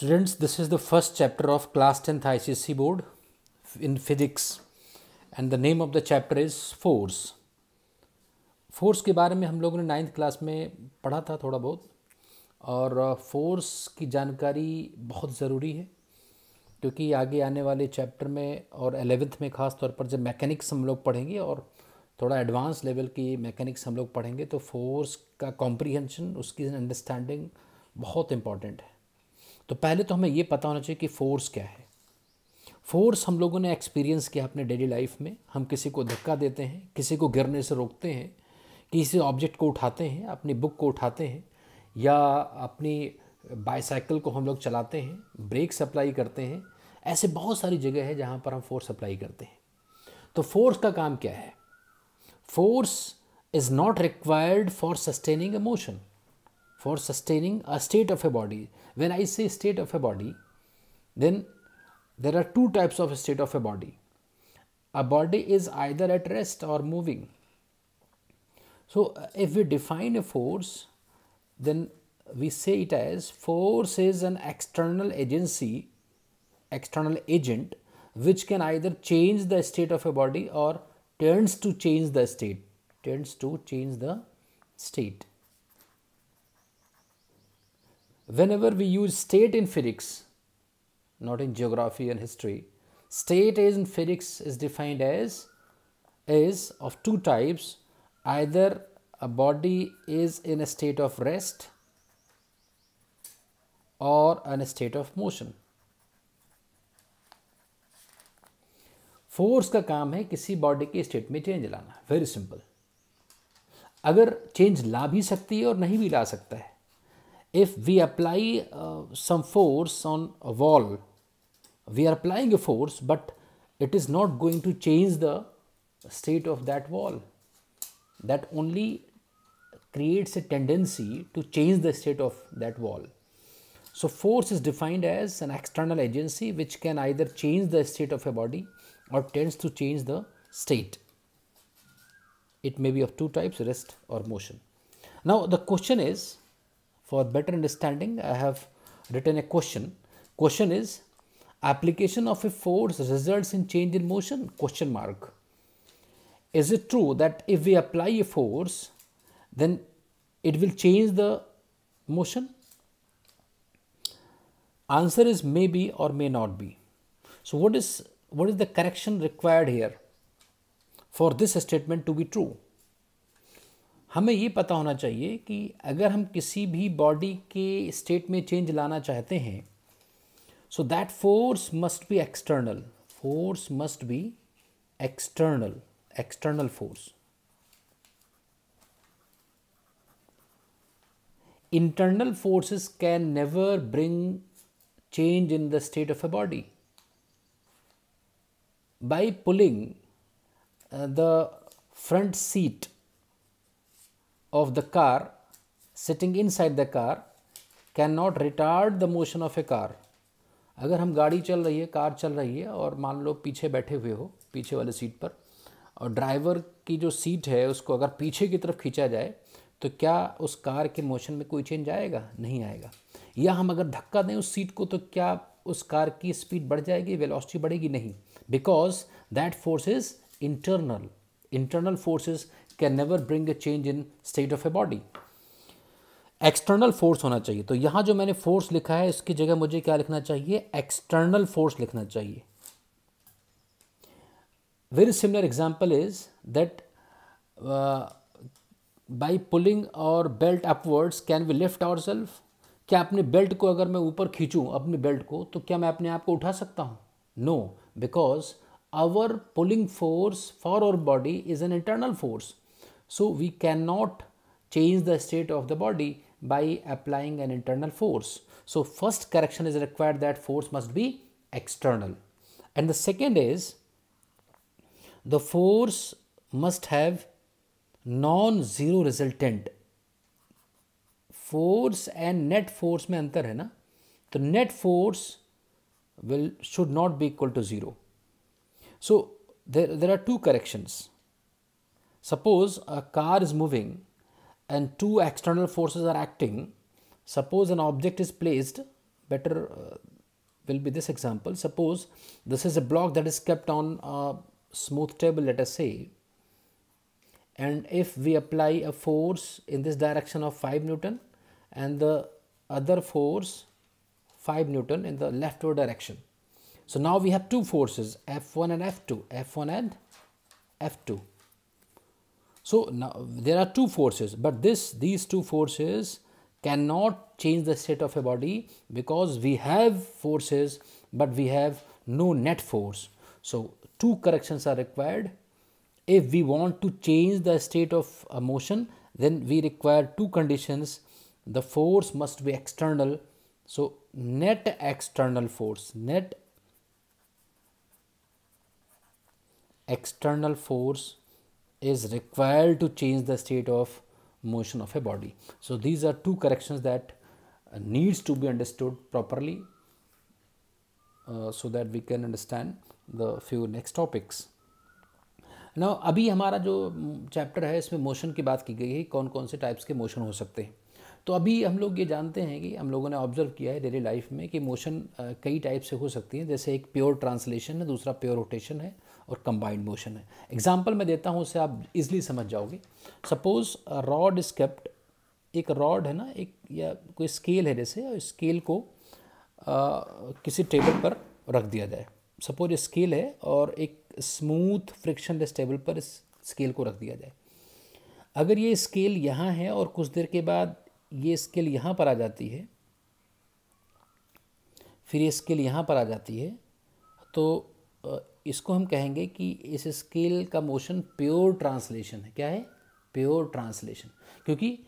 Students, this is the first chapter of class 10th S e board in physics and the name of the chapter is force. Force के बारे में हम लोगों ने ninth class में पढ़ा था थोड़ा बहुत और फोर्स uh, की जानकारी बहुत ज़रूरी है क्योंकि आगे आने वाले चैप्टर में और एलेवेंथ में ख़ास तौर पर जब मैकेनिक्स हम लोग पढ़ेंगे और थोड़ा एडवांस लेवल की मैकेनिक्स हम लोग पढ़ेंगे तो फोर्स का कॉम्प्रीहेंशन उसकी अंडरस्टैंडिंग बहुत इम्पॉर्टेंट है तो पहले तो हमें ये पता होना चाहिए कि फ़ोर्स क्या है फोर्स हम लोगों ने एक्सपीरियंस किया अपने डेली लाइफ में हम किसी को धक्का देते हैं किसी को गिरने से रोकते हैं किसी ऑब्जेक्ट को उठाते हैं अपनी बुक को उठाते हैं या अपनी बाईसाइकिल को हम लोग चलाते हैं ब्रेक सप्लाई करते हैं ऐसे बहुत सारी जगह है जहाँ पर हम फोर्स अप्लाई करते हैं तो फोर्स का काम क्या है force is not required for sustaining a motion for sustaining a state of a body When I say state of a body, then there are two types of state of a body. A body is either at rest or moving. So uh, if we define a force, then we say it as force is an external agency, external agent, which can either change the state of a body or tends to change the state, tends to change the state. whenever we use state in physics, not in geography and history, state is in physics is defined as is of two types either a body is in a state of rest or in a state of motion force का काम है किसी body के state में change लाना very simple अगर change ला भी सकती है और नहीं भी ला सकता है if we apply uh, some force on a wall we are applying a force but it is not going to change the state of that wall that only creates a tendency to change the state of that wall so force is defined as an external agency which can either change the state of a body or tends to change the state it may be of two types rest or motion now the question is for better understanding, I have written a question. Question is application of a force results in change in motion? Question mark. Is it true that if we apply a force, then it will change the motion? Answer is maybe or may not be. So what is what is the correction required here for this statement to be true? हमें ये पता होना चाहिए कि अगर हम किसी भी बॉडी के स्टेट में चेंज लाना चाहते हैं so that force must be external force must be external external force internal forces can never bring change in the state of a body by pulling the front seat of the car sitting inside the car cannot retard the motion of a car अगर हम गाड़ी चल रही है car चल रही है और मान लो पीछे बैठे हुए हो पीछे वाले सीट पर और ड्राइवर की जो सीट है उसको अगर पीछे की तरफ खींचा जाए तो क्या उस कार के मोशन में कोई चेंज आएगा नहीं आएगा या हम अगर धक्का दें उस सीट को तो क्या उस कार की स्पीड बढ़ जाएगी वेलोसिटी बढ़ेगी नहीं because that force is internal internal forces can never bring a change in state of a body external force होना चाहिए तो यहां जो मैंने फोर्स लिखा है इसकी जगह मुझे क्या लिखना चाहिए एक्सटर्नल फोर्स लिखना चाहिए very similar example is that by pulling our belt upwards can we lift our self क्या अपने बेल्ट को अगर मैं ऊपर खींचूं अपने बेल्ट को तो क्या मैं अपने आप को उठा सकता हूं no because our pulling force for our body is an internal force So we cannot change the state of the body by applying an internal force. So first correction is required that force must be external. And the second is the force must have non-zero resultant. Force and net force में antar hai na? तो net force will should not be equal to zero. So there, there are two corrections. Suppose a car is moving and two external forces are acting. Suppose an object is placed, better uh, will be this example. Suppose this is a block that is kept on a smooth table, let us say. And if we apply a force in this direction of 5 Newton and the other force 5 Newton in the leftward direction. So now we have two forces F1 and F2, F1 and F2. So now there are two forces, but this these two forces cannot change the state of a body because we have forces but we have no net force. So two corrections are required. If we want to change the state of a motion, then we require two conditions. The force must be external. So net external force, net external force is required to change the state of motion of a body. So these are two corrections that uh, needs to be understood properly uh, so that we can understand the few next topics. Now, अभी हमारा जो mm, chapter है इसमें motion की बात की गई है कौन कौन से types के motion हो सकते हैं तो अभी हम लोग ये जानते हैं कि हम लोगों ने ऑब्जर्व किया है डेली लाइफ में कि मोशन कई टाइप से हो सकती है जैसे एक प्योर ट्रांसलेशन है दूसरा प्योर रोटेशन है और कंबाइंड मोशन है एग्जाम्पल मैं देता हूँ उसे आप इजली समझ जाओगे सपोज रॉड स्केप्ट एक रॉड है ना एक या कोई स्केल है जैसे और स्केल को आ, किसी टेबल पर रख दिया जाए सपोज स्केल है और एक स्मूथ फ्रिक्शनलेस टेबल पर इस स्केल को रख दिया जाए अगर ये स्केल यहाँ है और कुछ देर के बाद ये स्केल यहाँ पर आ जाती है फिर ये स्केल यहाँ पर आ जाती है तो इसको हम कहेंगे कि इस स्केल का मोशन प्योर ट्रांसलेशन है क्या है प्योर ट्रांसलेशन क्योंकि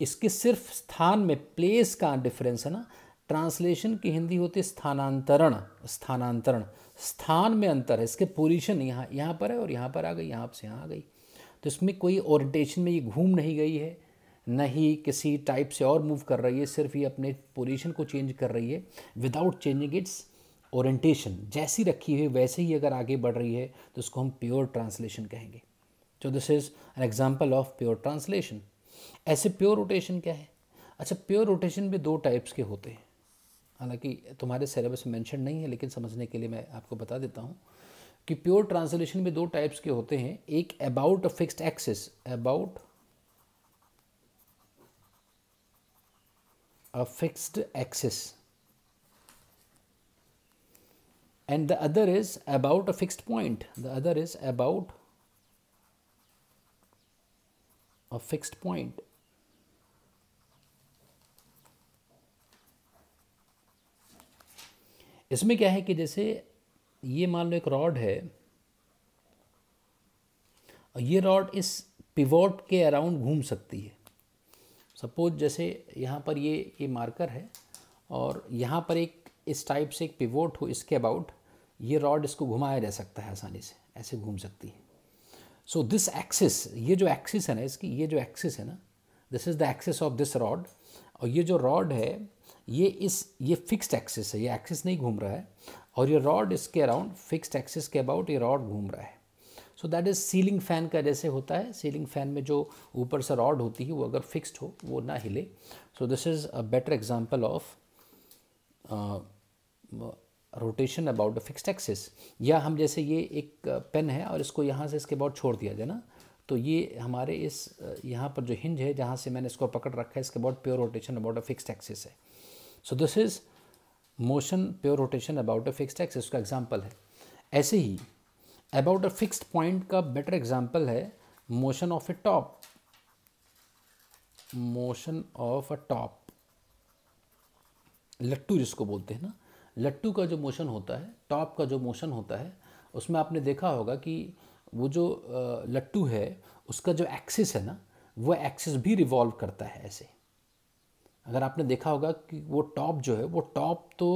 इसके सिर्फ स्थान में प्लेस का डिफरेंस है ना ट्रांसलेशन की हिंदी होती है स्थानांतरण स्थानांतरण स्थान में अंतर है इसके पोजीशन यहाँ यहाँ पर है और यहाँ पर आ गई यहाँ से यहाँ आ गई तो इसमें कोई ओरिएंटेशन में ये घूम नहीं गई है न ही किसी टाइप से और मूव कर रही है सिर्फ ये अपने पोजीशन को चेंज कर रही है विदाउट चेंजिंग इट्स ओरिएंटेशन जैसी रखी हुई वैसे ही अगर आगे बढ़ रही है तो उसको हम प्योर ट्रांसलेशन कहेंगे तो this is an example of pure translation ऐसे प्योर रोटेशन क्या है अच्छा प्योर रोटेशन भी दो टाइप्स के होते हैं हालांकि तुम्हारे सिलेबस में मैंशन नहीं है लेकिन समझने के लिए मैं आपको बता देता हूँ कि प्योर ट्रांसलेशन भी दो टाइप्स के होते हैं एक about a fixed axis about a fixed axis and the other is about a fixed point the other is about a fixed point इसमें क्या है कि जैसे ये मान लो एक रॉड है और ये रॉड इस पिवोट के अराउंड घूम सकती है सपोज जैसे यहाँ पर ये ये मार्कर है और यहाँ पर एक इस टाइप से एक पिवोट हो इसके अबाउट ये रॉड इसको घुमाया जा सकता है आसानी से ऐसे घूम सकती है सो दिस एक्सिस ये जो एक्सिस है ना इसकी ये जो एक्सिस है ना this is the axis of this rod और ये जो रॉड है ये इस ये फिक्स्ड एक्सिस है ये एक्सिस नहीं घूम रहा है और ये रॉड इसके अराउंड फिक्स्ड एक्सिस के अबाउट ये रॉड घूम रहा है so that is ceiling fan का जैसे होता है सीलिंग फ़ैन में जो ऊपर से रॉड होती है वो अगर फिक्स्ड हो वो ना हिले so this is a better example of rotation about a fixed axis या हम जैसे ये एक पेन uh, है और इसको यहाँ से इसके बाद छोड़ दिया जाए ना तो ये हमारे इस uh, यहाँ पर जो हिंज है जहाँ से मैंने इसको पकड़ रखा है इसके बाद pure rotation about a fixed axis है so this is motion pure rotation about a fixed axis का एग्जाम्पल है ऐसे ही अबाउट अ फिक्स्ड पॉइंट का बेटर एग्जाम्पल है motion of a top motion of a top लट्टू जिसको बोलते हैं ना लट्टू का जो मोशन होता है टॉप का जो मोशन होता है उसमें आपने देखा होगा कि वो जो लट्टू है उसका जो एक्सिस है ना वो एक्सिस भी रिवॉल्व करता है ऐसे अगर आपने देखा होगा कि वो टॉप जो है वो टॉप तो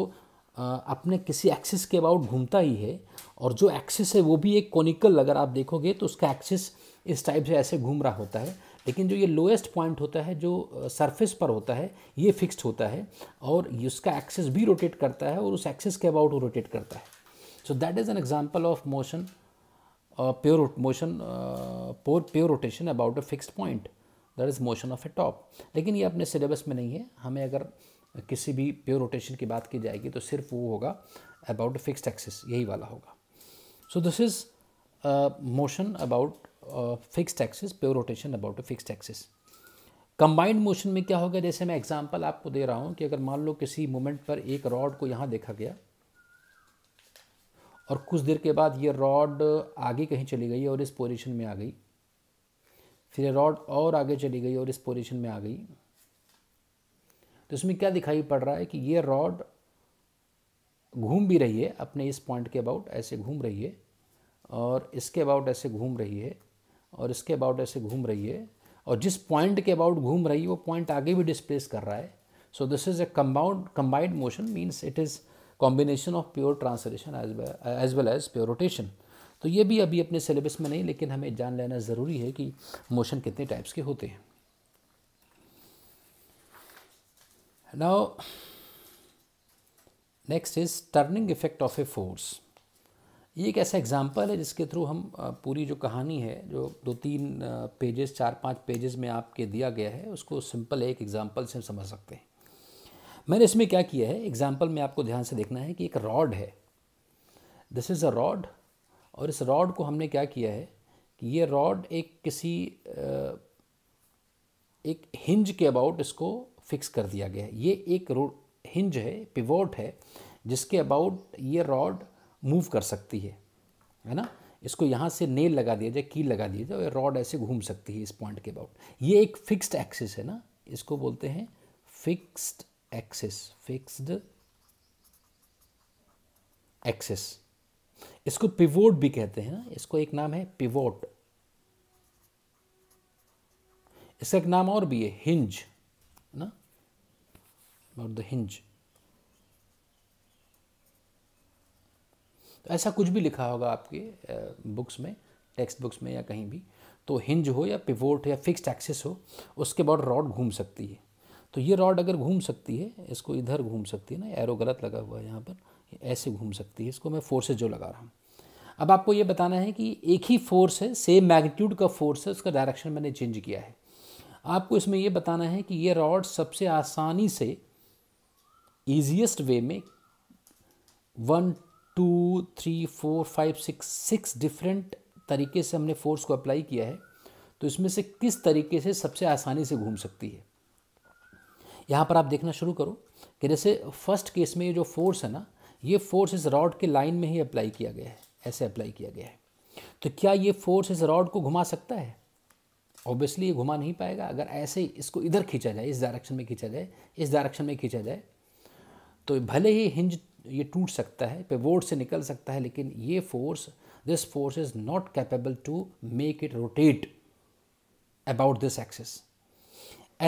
अपने किसी एक्सिस के अबाउट घूमता ही है और जो एक्सिस है वो भी एक कॉनिकल अगर आप देखोगे तो उसका एक्सिस इस टाइप से ऐसे घूम रहा होता है लेकिन जो ये लोएस्ट पॉइंट होता है जो सरफेस पर होता है ये फिक्स्ड होता है और उसका एक्सिस भी रोटेट करता है और उस एक्सिस के अबाउट वो रोटेट करता है so that is an example of motion pure motion pure pure rotation about a fixed point that is motion of a top लेकिन ये अपने सिलेबस में नहीं है हमें अगर किसी भी प्योर रोटेशन की बात की जाएगी तो सिर्फ वो होगा अबाउट फिक्स्ड एक्सिस यही वाला होगा so this is motion about fixed axis pure rotation about fixed axis combined motion में क्या होगा जैसे मैं एग्जांपल आपको दे रहा हूँ कि अगर मान लो किसी मोमेंट पर एक रॉड को यहाँ देखा गया और कुछ देर के बाद ये रॉड आगे कहीं चली गई और इस पोजीशन में आ गई फिर ये रॉड और आगे चली गई और इस पोजीशन में आ गई तो इसमें क्या दिखाई पड़ रहा है कि ये रॉड घूम भी रही है अपने इस पॉइंट के अबाउट ऐसे घूम रही है और इसके अबाउट ऐसे घूम रही है और इसके अबाउट ऐसे घूम रही है और जिस पॉइंट के अबाउट घूम रही है वो पॉइंट आगे भी डिस्प्लेस कर रहा है so this is a compound combined motion means it is combination of pure translation as well as pure rotation तो ये भी अभी अपने सिलेबस में नहीं लेकिन हमें जान लेना ज़रूरी है कि मोशन कितने टाइप्स के होते हैं Now, next is turning effect of a force ये एक ऐसा एग्जाम्पल है जिसके थ्रू हम पूरी जो कहानी है जो दो तीन पेजेस चार पांच पेजेस में आपके दिया गया है उसको सिंपल एक एग्जाम्पल से हम समझ सकते हैं मैंने इसमें क्या किया है एग्जाम्पल में आपको ध्यान से देखना है कि एक रॉड है दिस इज़ अ रॉड और इस रॉड को हमने क्या किया है कि ये रॉड एक किसी एक हिंज के अबाउट इसको फिक्स कर दिया गया है ये एक रोड हिंज है पिवोट है जिसके अबाउट ये रॉड मूव कर सकती है है ना इसको यहाँ से नेल लगा दिया जाए कील लगा दिया जाए रॉड ऐसे घूम सकती है इस पॉइंट के अबाउट ये एक फिक्स्ड एक्सिस है ना इसको बोलते हैं फिक्स्ड एक्सिस फिक्स्ड एक्सिस इसको पिवोट भी कहते हैं ना इसको एक नाम है पिवोट इसका एक नाम और भी है हिंज ना अबाउट द हिंज तो ऐसा कुछ भी लिखा होगा आपके बुक्स में टेक्स्ट बुक्स में या कहीं भी तो हिंज हो या पिवोट या फिक्स्ड एक्सिस हो उसके बाद रॉड घूम सकती है तो ये रॉड अगर घूम सकती है इसको इधर घूम सकती है ना एरो गलत लगा हुआ है यहाँ पर ऐसे घूम सकती है इसको मैं फोर्सेज जो लगा रहा हूँ अब आपको ये बताना है कि एक ही फोर्स है सेम मैग्नीट्यूड का फोर्स है उसका डायरेक्शन मैंने चेंज किया है आपको इसमें यह बताना है कि ये रॉड सबसे आसानी से ईजिएस्ट वे में one two three four five six six different तरीके से हमने फोर्स को अप्लाई किया है तो इसमें से किस तरीके से सबसे आसानी से घूम सकती है यहाँ पर आप देखना शुरू करो कि जैसे फर्स्ट केस में ये जो फोर्स है ना ये फोर्स इस रॉड के लाइन में ही अप्लाई किया गया है ऐसे अप्लाई किया गया है तो क्या ये फोर्स इस रॉड को घुमा सकता है ऑब्वियसली ये घुमा नहीं पाएगा अगर ऐसे ही इसको इधर खींचा जाए इस डायरेक्शन में खींचा जाए इस डायरेक्शन में खींचा जाए तो भले ही हिंज ये टूट सकता है पिवोट से निकल सकता है लेकिन ये force this force is not capable to make it rotate about this axis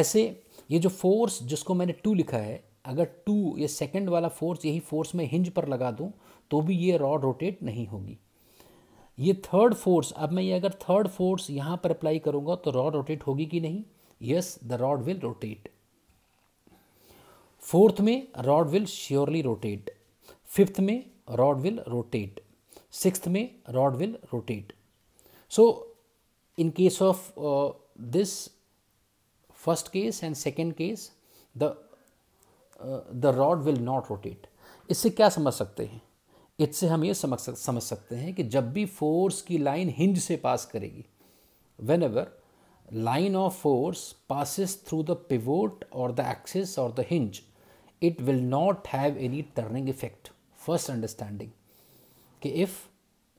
ऐसे ये जो फोर्स जिसको मैंने टू लिखा है अगर टू ये सेकेंड वाला फोर्स यही फोर्स मैं हिंज पर लगा दूँ तो भी ये रॉड रोटेट नहीं होगी ये थर्ड फोर्स अब मैं ये अगर थर्ड फोर्स यहाँ पर अप्लाई करूँगा तो रॉड रोटेट होगी कि नहीं yes the rod will rotate fourth में rod will surely rotate fifth में रॉड विल रोटेट सिक्स्थ में rod will rotate so in case of this first case and second case the the rod will not rotate इससे क्या समझ सकते हैं इससे हम ये समझ सक, समझ सकते हैं कि जब भी फोर्स की लाइन हिंज से पास करेगी whenever line of force passes through the pivot और द एक्सिस और the hinge it will not have any turning effect first understanding कि इफ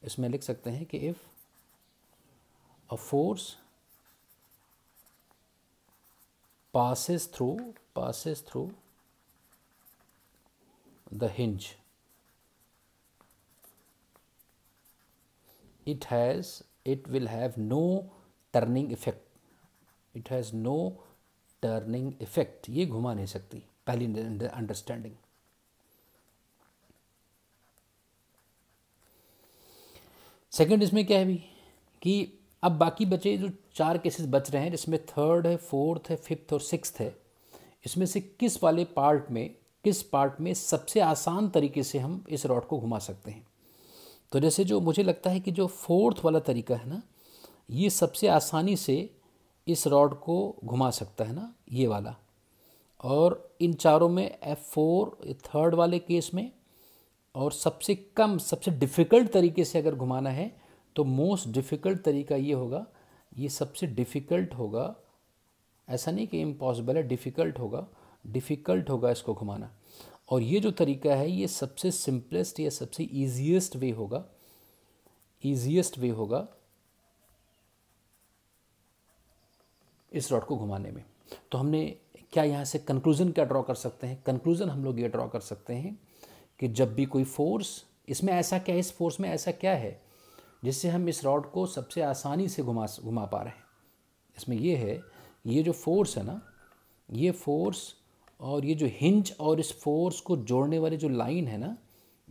इसमें लिख सकते हैं कि if a force passes through passes through the hinge it has it will have no turning effect it has no turning effect ये घुमा नहीं सकती पहली अंडरस्टैंडिंग सेकेंड इसमें क्या है भी कि अब बाकी बचे जो चार केसेस बच रहे हैं जिसमें थर्ड है फोर्थ है फिफ्थ और सिक्स्थ है इसमें से किस वाले पार्ट में किस पार्ट में सबसे आसान तरीके से हम इस रॉड को घुमा सकते हैं तो जैसे जो मुझे लगता है कि जो फोर्थ वाला तरीका है ना ये सबसे आसानी से इस रॉड को घुमा सकता है ना ये वाला और इन चारों में एफ फोर थर्ड वाले केस में और सबसे कम सबसे डिफ़िकल्ट तरीके से अगर घुमाना है तो मोस्ट डिफ़िकल्ट तरीका ये होगा ये सबसे डिफ़िकल्ट होगा ऐसा नहीं कि इम्पॉसिबल है डिफ़िकल्ट होगा डिफ़िकल्ट होगा इसको घुमाना और ये जो तरीका है ये सबसे सिंपलेस्ट या सबसे ईजीएस्ट वे होगा ईजीएस्ट वे होगा इस रॉड को घुमाने में तो हमने क्या यहाँ से कंक्लूज़न क्या ड्रॉ कर सकते हैं कंक्लूज़न हम लोग ये ड्रॉ कर सकते हैं कि जब भी कोई फोर्स इसमें ऐसा क्या है इस फोर्स में ऐसा क्या है जिससे हम इस रॉड को सबसे आसानी से घुमा घुमा पा रहे हैं इसमें यह है ये जो फोर्स है ना ये फोर्स और ये जो हिंज और इस फोर्स को जोड़ने वाली जो लाइन है ना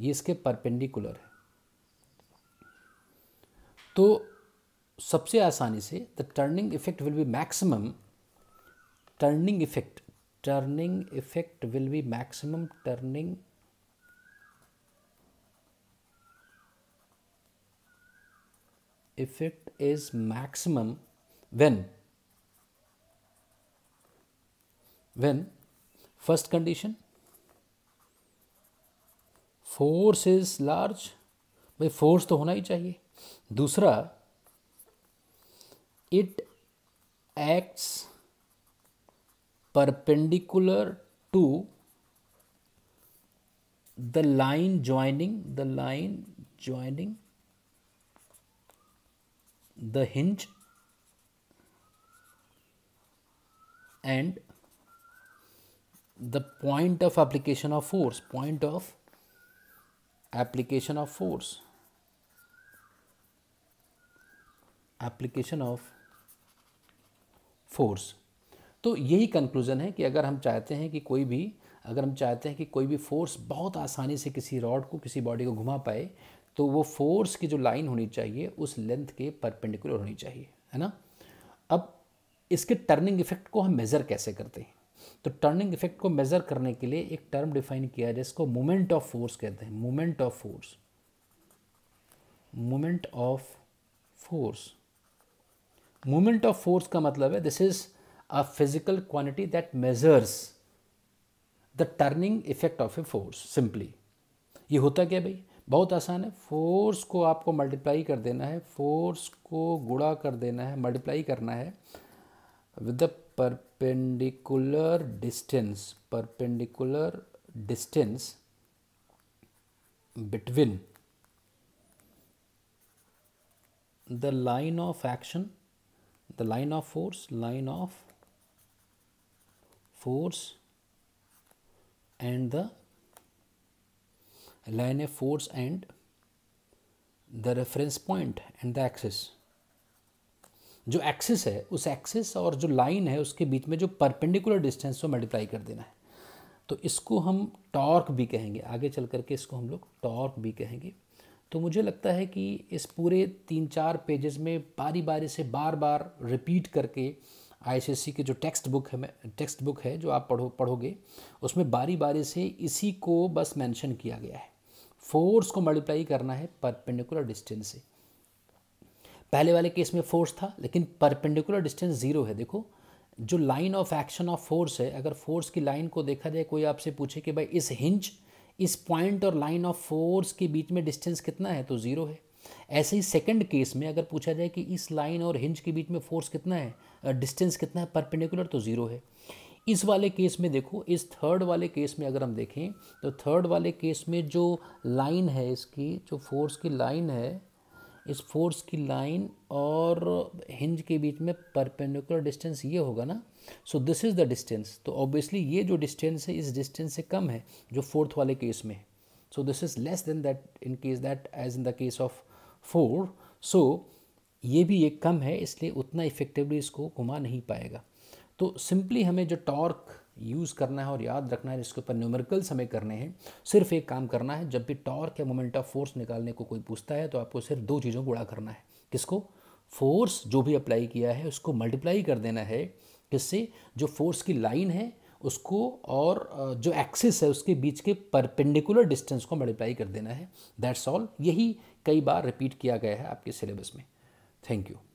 ये इसके परपेंडिकुलर है तो सबसे आसानी से the turning effect will be maximum turning effect turning effect will be maximum turning effect is maximum when when first condition force is large भाई फोर्स तो होना ही चाहिए दूसरा it acts perpendicular to the line joining the line joining the hinge and the point of application of force point of application of force application of force तो यही conclusion है कि अगर हम चाहते हैं कि कोई भी अगर हम चाहते हैं कि कोई भी फोर्स बहुत आसानी से किसी रॉड को किसी बॉडी को घुमा पाए तो वो फोर्स की जो लाइन होनी चाहिए उस लेंथ के परपेंडिकुलर होनी चाहिए है ना अब इसके टर्निंग इफेक्ट को हम मेज़र कैसे करते हैं तो टर्निंग इफेक्ट को मेज़र करने के लिए एक टर्म डिफाइन किया जाए इसको मोमेंट ऑफ फोर्स कहते हैं moment of force moment of force moment of force का मतलब है this is a physical quantity that measures the turning effect of a force simply ये होता क्या भाई बहुत आसान है फोर्स को आपको मल्टीप्लाई कर देना है फोर्स को गुड़ा कर देना है मल्टीप्लाई करना है with the per perpendicular distance perpendicular distance between the line of action the line of force line of force and the line of force and the reference point and the axis जो axis है उस axis और जो line है उसके बीच में जो perpendicular distance को मल्टीप्लाई कर देना है तो इसको हम टॉर्क भी कहेंगे आगे चल करके इसको हम लोग टॉर्क भी कहेंगे तो मुझे लगता है कि इस पूरे तीन चार पेजेस में बारी बारी से बार बार रिपीट करके आईसीएससी के जो टेक्स्ट बुक है टेक्स्ट बुक है जो आप पढ़ो पढ़ोगे उसमें बारी बारी से इसी को बस मेंशन किया गया है फोर्स को मल्टीप्लाई करना है परपेंडिकुलर डिस्टेंस से पहले वाले केस में फोर्स था लेकिन परपेंडिकुलर डिस्टेंस ज़ीरो है देखो जो line of action of force है अगर फोर्स की लाइन को देखा जाए कोई आपसे पूछे कि भाई इस हिंज इस पॉइंट और लाइन ऑफ फोर्स के बीच में डिस्टेंस कितना है तो ज़ीरो है ऐसे ही सेकंड केस में अगर पूछा जाए कि इस लाइन और हिंज के बीच में फोर्स कितना है डिस्टेंस कितना है परपेंडिकुलर तो ज़ीरो है इस वाले केस में देखो इस थर्ड वाले केस में अगर हम देखें तो थर्ड वाले केस में जो लाइन है इसकी जो फोर्स की लाइन है इस फोर्स की लाइन और हिंज के बीच में परपेंडिकुलर डिस्टेंस ये होगा ना so this is the distance तो ऑब्वियसली ये जो डिस्टेंस है इस डिस्टेंस से कम है जो फोर्थ वाले केस में है so this is less than that in case that as in the case of four सो ये भी ये कम है इसलिए उतना इफेक्टिवली इसको घुमा नहीं पाएगा तो सिंपली हमें जो टॉर्क यूज़ करना है और याद रखना है इसके ऊपर न्यूमेरिकल्स हमें करने हैं सिर्फ एक काम करना है जब भी टॉर्क या मोमेंट ऑफ फोर्स निकालने को कोई पूछता है तो आपको सिर्फ दो चीज़ों को करना है किसको फोर्स जो भी अप्लाई किया है उसको मल्टीप्लाई कर देना है किससे जो फोर्स की लाइन है उसको और जो एक्सिस है उसके बीच के परपेंडिकुलर डिस्टेंस को मल्टीप्लाई कर देना है दैट्स ऑल यही कई बार रिपीट किया गया है आपके सिलेबस में थैंक यू